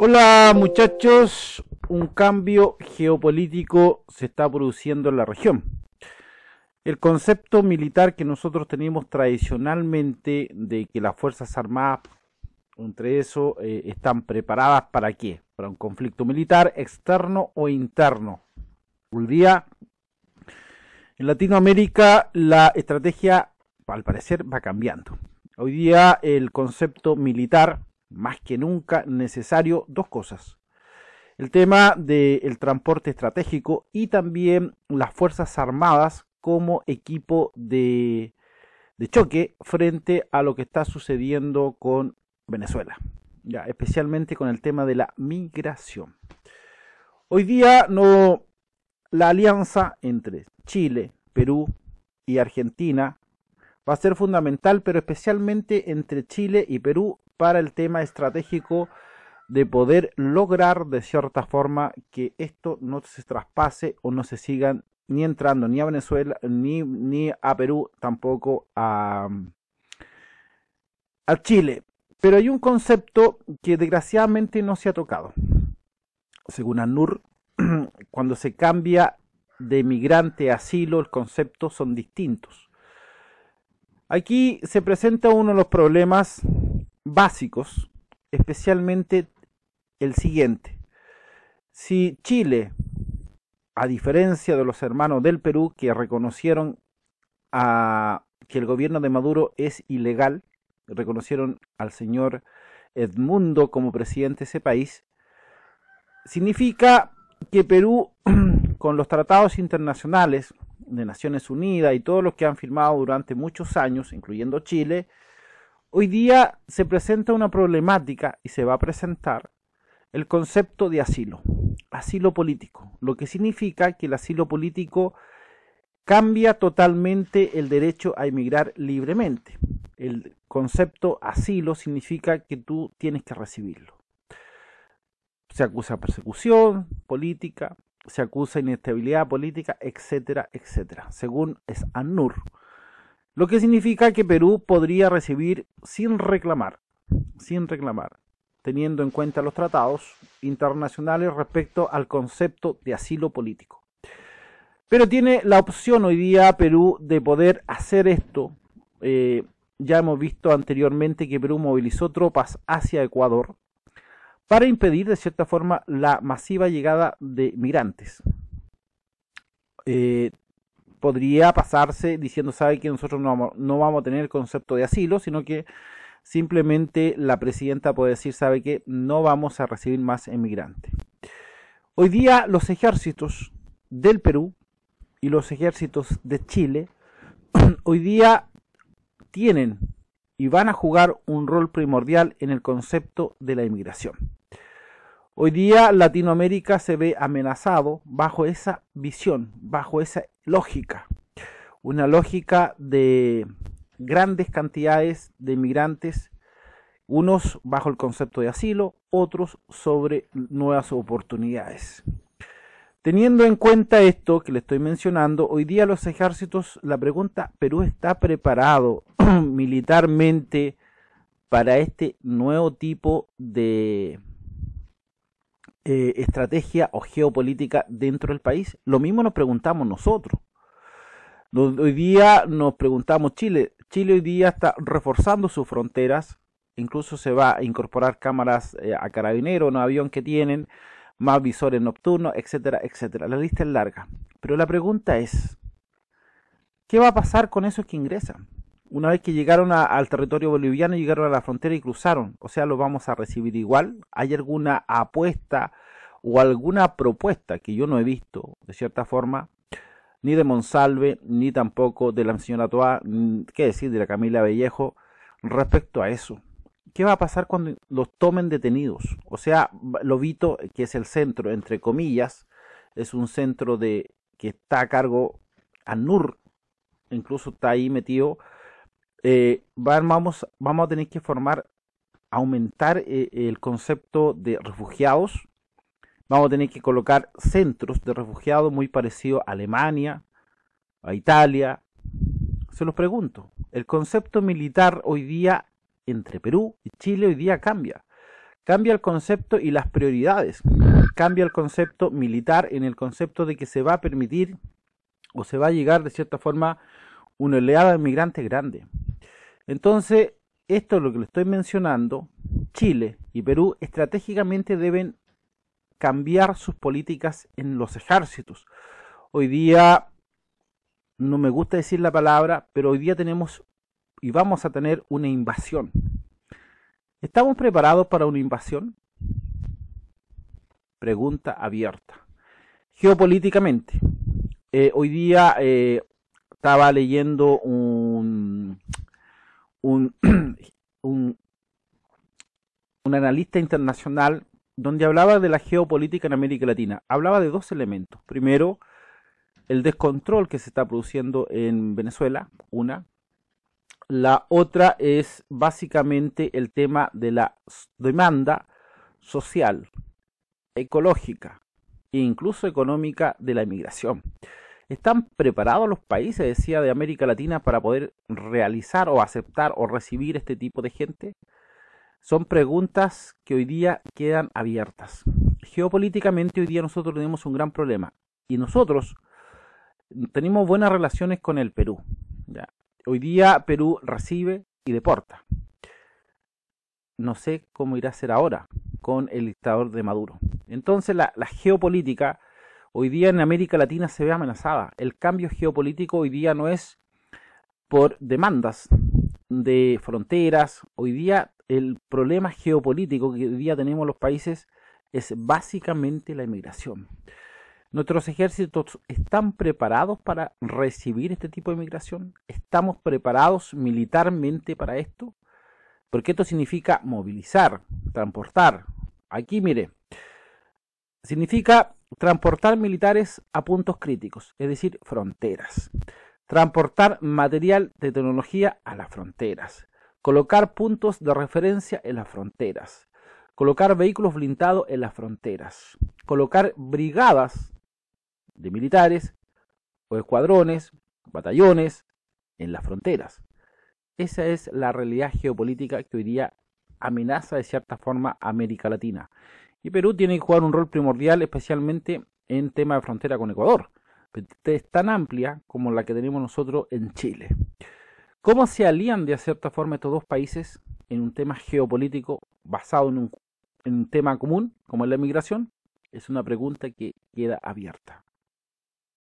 Hola muchachos, un cambio geopolítico se está produciendo en la región. El concepto militar que nosotros tenemos tradicionalmente de que las Fuerzas Armadas, entre eso, eh, están preparadas para qué? Para un conflicto militar externo o interno. Hoy día, en Latinoamérica, la estrategia, al parecer, va cambiando. Hoy día el concepto militar más que nunca necesario dos cosas. El tema del transporte estratégico y también las Fuerzas Armadas como equipo de, de choque frente a lo que está sucediendo con Venezuela, ya, especialmente con el tema de la migración. Hoy día no, la alianza entre Chile, Perú y Argentina va a ser fundamental, pero especialmente entre Chile y Perú para el tema estratégico de poder lograr de cierta forma que esto no se traspase o no se sigan ni entrando ni a Venezuela ni, ni a Perú tampoco a, Chile. Pero hay un concepto que desgraciadamente no se ha tocado. Según ANUR, cuando se cambia de migrante a asilo, el concepto son distintos. Aquí se presenta uno de los problemas básicos, especialmente el siguiente. Si Chile, a diferencia de los hermanos del Perú que reconocieron a, que el gobierno de Maduro es ilegal, reconocieron al señor Edmundo como presidente de ese país, significa que Perú, con los tratados internacionales de Naciones Unidas y todos los que han firmado durante muchos años, incluyendo Chile, hoy día se presenta una problemática y se va a presentar el concepto de asilo, asilo político, lo que significa que el asilo político cambia totalmente el derecho a emigrar libremente. El concepto asilo significa que tú tienes que recibirlo. Se acusa persecución política, se acusa inestabilidad política, etcétera, etcétera, según es ANUR. Lo que significa que Perú podría recibir sin reclamar, sin reclamar, teniendo en cuenta los tratados internacionales respecto al concepto de asilo político. Pero tiene la opción hoy día Perú de poder hacer esto. Eh, ya hemos visto anteriormente que Perú movilizó tropas hacia Ecuador para impedir de cierta forma la masiva llegada de migrantes. Eh, podría pasarse diciendo, sabe que nosotros no, no vamos a tener el concepto de asilo, sino que simplemente la presidenta puede decir, sabe que no vamos a recibir más emigrantes. Hoy día los ejércitos del Perú y los ejércitos de Chile, hoy día tienen y van a jugar un rol primordial en el concepto de la inmigración. Hoy día Latinoamérica se ve amenazado bajo esa visión, bajo esa lógica, una lógica de grandes cantidades de migrantes, unos bajo el concepto de asilo, otros sobre nuevas oportunidades. Teniendo en cuenta esto que le estoy mencionando, hoy día los ejércitos, la pregunta, ¿Perú está preparado militarmente para este nuevo tipo de eh, estrategia o geopolítica dentro del país? Lo mismo nos preguntamos nosotros. Hoy día nos preguntamos Chile. Chile hoy día está reforzando sus fronteras. Incluso se va a incorporar cámaras eh, a carabinero, un avión que tienen, más visores nocturnos, etcétera, etcétera. La lista es larga. Pero la pregunta es, ¿qué va a pasar con esos que ingresan? una vez que llegaron al territorio boliviano, llegaron a la frontera y cruzaron. O sea, lo vamos a recibir igual. ¿Hay alguna apuesta o alguna propuesta que yo no he visto, de cierta forma, ni de Monsalve, ni tampoco de la señora Toa, qué decir, de la Camila Bellejo, respecto a eso? ¿Qué va a pasar cuando los tomen detenidos? O sea, Lobito, que es el centro, entre comillas, es un centro de que está a cargo ANUR, incluso está ahí metido eh, vamos, vamos a tener que formar, aumentar eh, el concepto de refugiados. Vamos a tener que colocar centros de refugiados muy parecidos a Alemania, a Italia. Se los pregunto, el concepto militar hoy día entre Perú y Chile hoy día cambia. Cambia el concepto y las prioridades. Cambia el concepto militar en el concepto de que se va a permitir o se va a llegar de cierta forma una oleada de migrantes grande. Entonces, esto es lo que le estoy mencionando, Chile y Perú estratégicamente deben cambiar sus políticas en los ejércitos. Hoy día, no me gusta decir la palabra, pero hoy día tenemos y vamos a tener una invasión. ¿Estamos preparados para una invasión? Pregunta abierta. Geopolíticamente, eh, hoy día eh, estaba leyendo un, un, un, analista internacional donde hablaba de la geopolítica en América Latina. Hablaba de dos elementos. Primero, el descontrol que se está produciendo en Venezuela, una. La otra es básicamente el tema de la demanda social, ecológica e incluso económica de la inmigración. ¿Están preparados los países, decía, de América Latina para poder realizar o aceptar o recibir este tipo de gente? Son preguntas que hoy día quedan abiertas. Geopolíticamente hoy día nosotros tenemos un gran problema y nosotros tenemos buenas relaciones con el Perú. Hoy día Perú recibe y deporta. No sé cómo irá a ser ahora con el dictador de Maduro. Entonces la geopolítica hoy día en América Latina se ve amenazada. El cambio geopolítico hoy día no es por demandas de fronteras. Hoy día el problema geopolítico que hoy día tenemos los países es básicamente la inmigración. Nuestros ejércitos están preparados para recibir este tipo de inmigración. Estamos preparados militarmente para esto. Porque esto significa movilizar, transportar. Aquí, mire, significa Transportar militares a puntos críticos, es decir, fronteras. Transportar material de tecnología a las fronteras. Colocar puntos de referencia en las fronteras. Colocar vehículos blindados en las fronteras. Colocar brigadas de militares o escuadrones, batallones en las fronteras. Esa es la realidad geopolítica que hoy día amenaza de cierta forma a América Latina y Perú tiene que jugar un rol primordial, especialmente en tema de frontera con Ecuador. Es tan amplia como la que tenemos nosotros en Chile. ¿Cómo se alían de cierta forma estos dos países en un tema geopolítico basado en un, tema común como es la migración? Es una pregunta que queda abierta.